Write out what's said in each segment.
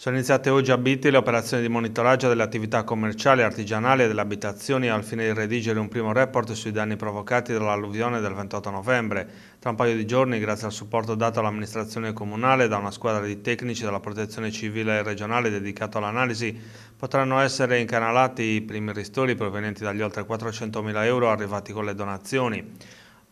Sono iniziate oggi a Bitti le operazioni di monitoraggio delle attività commerciali, artigianali e delle abitazioni al fine di redigere un primo report sui danni provocati dall'alluvione del 28 novembre. Tra un paio di giorni, grazie al supporto dato all'amministrazione comunale da una squadra di tecnici della protezione civile regionale dedicata all'analisi, potranno essere incanalati i primi ristori provenienti dagli oltre 400.000 euro arrivati con le donazioni.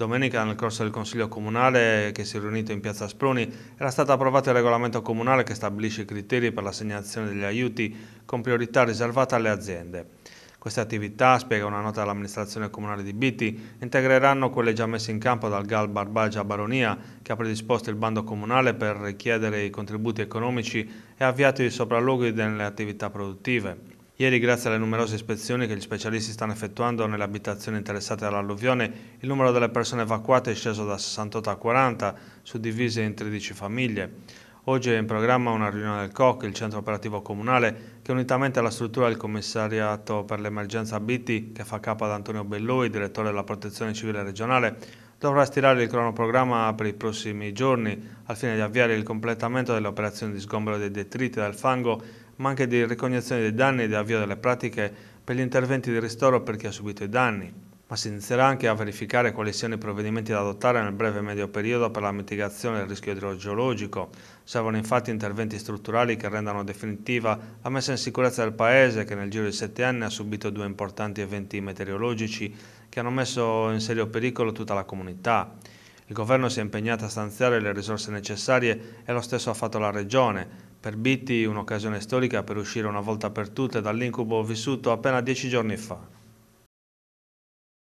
Domenica nel corso del Consiglio Comunale che si è riunito in Piazza Sproni era stato approvato il regolamento comunale che stabilisce i criteri per l'assegnazione degli aiuti con priorità riservata alle aziende. Queste attività, spiega una nota dell'amministrazione comunale di Biti, integreranno quelle già messe in campo dal GAL Barbagia Baronia che ha predisposto il bando comunale per richiedere i contributi economici e ha avviato i sopralluoghi delle attività produttive. Ieri, grazie alle numerose ispezioni che gli specialisti stanno effettuando nelle abitazioni interessate dall'alluvione, il numero delle persone evacuate è sceso da 68 a 40, suddivise in 13 famiglie. Oggi è in programma una riunione del COC, il centro operativo comunale, che unitamente alla struttura del commissariato per l'emergenza Bitti, che fa capo ad Antonio Bellui, direttore della protezione civile regionale, dovrà stilare il cronoprogramma per i prossimi giorni al fine di avviare il completamento delle operazioni di sgombero dei detriti dal fango, ma anche di ricognizione dei danni e di avvio delle pratiche per gli interventi di ristoro per chi ha subito i danni ma si inizierà anche a verificare quali siano i provvedimenti da adottare nel breve e medio periodo per la mitigazione del rischio idrogeologico. Servono infatti interventi strutturali che rendano definitiva la messa in sicurezza del Paese che nel giro di sette anni ha subito due importanti eventi meteorologici che hanno messo in serio pericolo tutta la comunità. Il governo si è impegnato a stanziare le risorse necessarie e lo stesso ha fatto la Regione. Per Bitti un'occasione storica per uscire una volta per tutte dall'incubo vissuto appena dieci giorni fa.